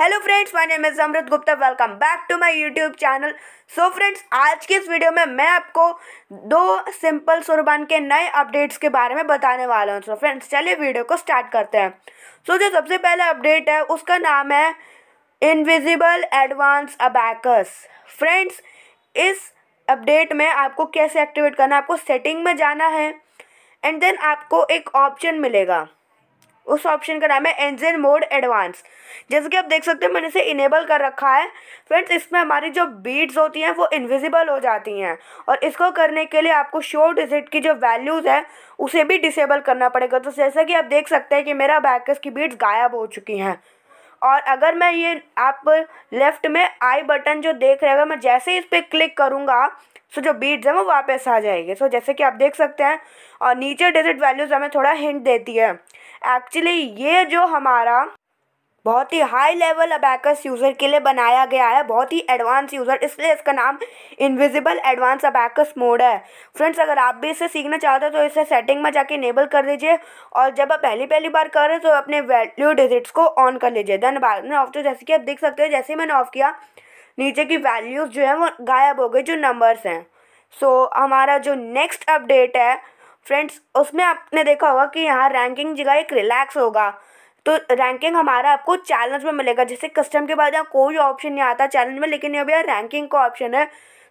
hello friends my name is Amrit Gupta welcome back to my YouTube channel so friends आज की इस video में मैं आपको दो सिंपल सुरबान के नए अपडेट्स के बारे में बताने वाला हूँ सो फ्रेंड्स चलिए वीडियो को स्टार्ट करते हैं सो so, जो सबसे पहला अपडेट है उसका नाम है इनविजिबल एडवांस अबैकस फ्रेंड्स इस अपडेट में आपको कैसे एक्टिवेट करना है आपको सेटिंग में जाना है एंड देन आपको एक ऑप्शन मिलेगा उस ऑप्शन का नाम है इंजन मोड एडवांस जैसे कि आप देख सकते हैं मैंने इसे इनेबल कर रखा है फ्रेंड्स इसमें हमारी जो बीट्स होती हैं वो इनविजिबल हो जाती हैं और इसको करने के लिए आपको शो डिजिट की जो वैल्यूज़ है उसे भी डिसेबल करना पड़ेगा तो जैसा कि आप देख सकते हैं कि मेरा बैकस की बीट्स गायब हो चुकी हैं और अगर मैं ये आप लेफ़्ट में आई बटन जो देख रहे हैं अगर मैं जैसे ही इस पर क्लिक करूँगा सो तो जो बीट्स हैं वो वापस आ जाएंगे सो जैसे कि आप देख सकते हैं और नीचे डिजिट वैल्यूज़ हमें थोड़ा हिंट देती है एक्चुअली ये जो हमारा बहुत ही हाई लेवल अबैकस यूज़र के लिए बनाया गया है बहुत ही एडवांस यूज़र इसलिए इसका नाम इनविजिबल एडवांस अबैकस मोड है फ्रेंड्स अगर आप भी इसे सीखना चाहते हो तो इसे सेटिंग में जाके इनेबल कर दीजिए और जब आप पहली पहली बार कर रहे हो तो अपने वैल्यू डिजिट्स को ऑन कर लीजिए देन बाद में ऑफ तो जैसे कि आप देख सकते हो जैसे मैंने ऑफ किया नीचे की वैल्यूज़ जो है वो गायब हो गई जो नंबर्स हैं सो so, हमारा जो नेक्स्ट अपडेट है फ्रेंड्स उसमें आपने देखा होगा कि यहाँ रैंकिंग जगह एक रिलैक्स होगा तो रैंकिंग हमारा आपको चैलेंज में मिलेगा जैसे कस्टम के बाद यहाँ कोई ऑप्शन नहीं आता चैलेंज में लेकिन यहाँ रैंकिंग का ऑप्शन है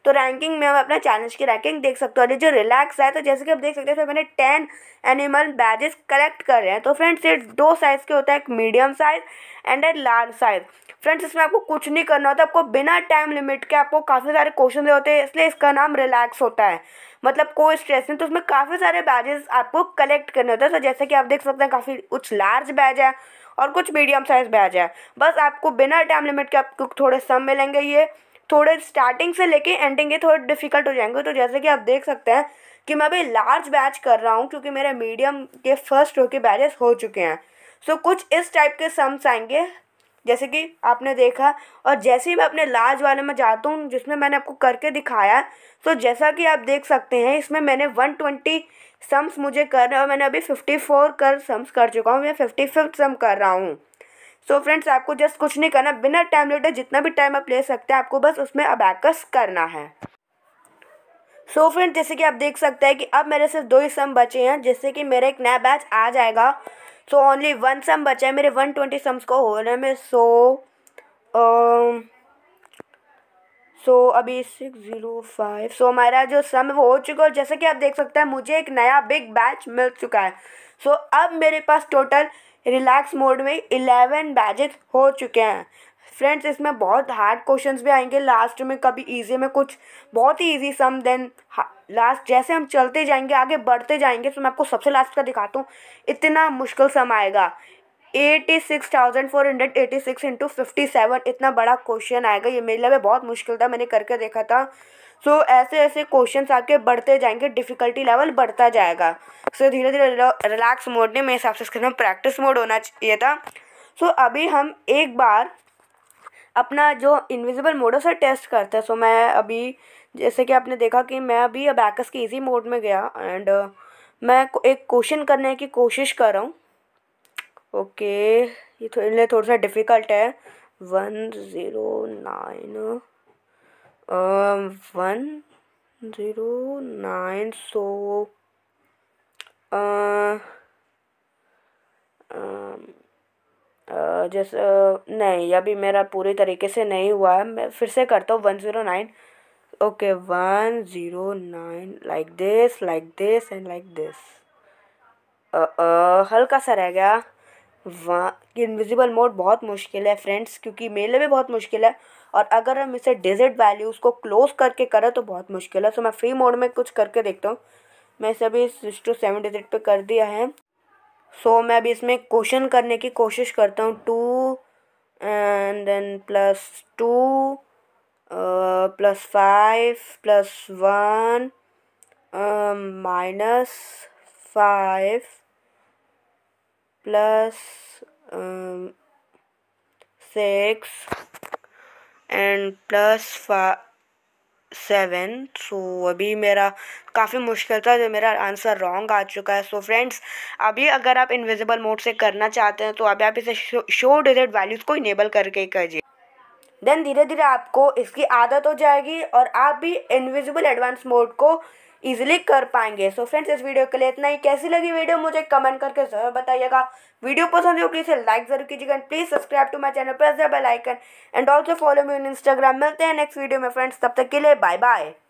तो रैंकिंग में हम अपना चैलेंज की रैंकिंग देख सकते हो और जो रिलैक्स है तो जैसे कि आप देख सकते हैं फिर मैंने टेन एनिमल बैजेस कलेक्ट कर रहे हैं तो फ्रेंड्स ये दो साइज़ के होता है एक medium size and a large size friends इसमें आपको कुछ नहीं करना होता आपको बिना टाइम लिमिट के आपको काफ़ी सारे क्वेश्चन दे होते हैं इसलिए इसका नाम रिलैक्स होता है मतलब कोई स्ट्रेस नहीं तो उसमें काफ़ी सारे बैजेस आपको कलेक्ट करने होते हैं तो जैसे कि आप देख सकते हैं काफ़ी कुछ लार्ज बैज है और कुछ मीडियम साइज बैज है बस आपको बिना टाइम लिमिट के आपको थोड़े सम मिलेंगे ये थोड़े स्टार्टिंग से लेके एंडिंग ये थोड़े डिफिकल्ट हो जाएंगे तो जैसे कि आप देख सकते हैं कि मैं अभी लार्ज बैच कर रहा हूँ क्योंकि मेरे मीडियम के फर्स्ट रो के बैचेस हो चुके हैं सो so, कुछ इस टाइप के सम्स आएंगे जैसे कि आपने देखा और जैसे ही मैं अपने लार्ज वाले में जाता हूँ जिसमें मैंने आपको करके दिखाया तो जैसा कि आप देख सकते हैं इसमें मैंने वन ट्वेंटी सम्स मुझे करना और मैंने अभी फिफ्टी फोर कर सम्स कर चुका हूँ मैं फिफ्टी फिफ्थ सम कर रहा हूँ सो फ्रेंड्स आपको जस्ट कुछ नहीं करना बिना टाइम लिमिटेड जितना भी टाइम आप ले सकते हैं आपको बस उसमें अबैकस करना है सो so फ्रेंड्स जैसे कि आप देख सकते हैं कि अब मेरे सिर्फ दो ही सम बचे हैं जिससे कि मेरा एक नया बैच आ जाएगा सो ओनली वन सम बचा है मेरे वन ट्वेंटी सम्स को होने में सो सो अभी सिक्स ज़ीरो फाइव सो हमारा जो सम है वो हो चुका है और जैसा कि आप देख सकते हैं मुझे एक नया बिग बैच मिल चुका है सो so, अब मेरे पास टोटल रिलैक्स मोड में इलेवन बैचेस हो चुके हैं फ्रेंड्स इसमें बहुत हार्ड क्वेश्चंस भी आएंगे लास्ट में कभी इजी में कुछ बहुत ही इजी सम देन लास्ट जैसे हम चलते जाएंगे आगे बढ़ते जाएंगे तो मैं आपको सबसे लास्ट का दिखाता हूँ इतना मुश्किल समय आएगा eighty six thousand four hundred eighty six into fifty seven इतना बड़ा क्वेश्चन आएगा ये मेरे लिए बहुत मुश्किल था मैंने करके देखा था सो so, ऐसे ऐसे क्वेश्चन आपके बढ़ते जाएंगे डिफ़िकल्टी लेवल बढ़ता जाएगा सो so, धीरे धीरे रिलैक्स मोड ने मेरे हिसाब से इसके प्रैक्टिस मोड होना चाहिए था सो so, अभी हम एक बार अपना जो इनविजिबल मोड है उसे टेस्ट करते हैं सो so, मैं अभी जैसे कि आपने देखा कि मैं अभी अब एक्स के इजी मोड में गया एंड uh, मैं एक क्वेश्चन करने की कोशिश कर रहा हूँ ओके ये थोड़ा थोड़ा सा डिफ़िकल्ट है one zero nine one zero nine so जैसे uh, नहीं अभी मेरा पूरी तरीके से नहीं हुआ है मैं फिर से करता हूँ one zero nine okay one zero nine like this like this and like this uh, uh, हल्का सा रह गया वहाँ इनविजिबल मोड बहुत मुश्किल है फ्रेंड्स क्योंकि मेले में बहुत मुश्किल है और अगर हम इसे डिजिट वैल्यू उसको क्लोज करके करें तो बहुत मुश्किल है सो मैं फ्री मोड में कुछ करके देखता हूँ मैं इसे अभी सिक्स टू सेवन डिजिट पे कर दिया है सो so, मैं अभी इसमें क्वेश्चन करने की कोशिश करता हूँ two and then plus two plus five plus one minus five plus six and plus seven so अभी मेरा काफ़ी मुश्किल था जो मेरा आंसर रॉन्ग आ चुका है सो so, फ्रेंड्स अभी अगर आप इनविजिबल मोड से करना चाहते हैं तो अभी आप इसे शो डिजिट वैल्यूज़ को इनेबल करके करिए देन धीरे धीरे आपको इसकी आदत हो जाएगी और आप भी इनविजिबल एडवांस मोड को ईजिली कर पाएंगे सो so फ्रेंड्स इस वीडियो के लिए इतना ही कैसी लगी वीडियो मुझे कमेंट करके जरूर बताइएगा वीडियो पसंद हो प्लीज़ लाइक जरूर कीजिएगा and please subscribe to my channel press the bell icon and also follow me in Instagram मिलते हैं नेक्स्ट वीडियो में फ्रेंड्स तब तक के लिए बाय बाय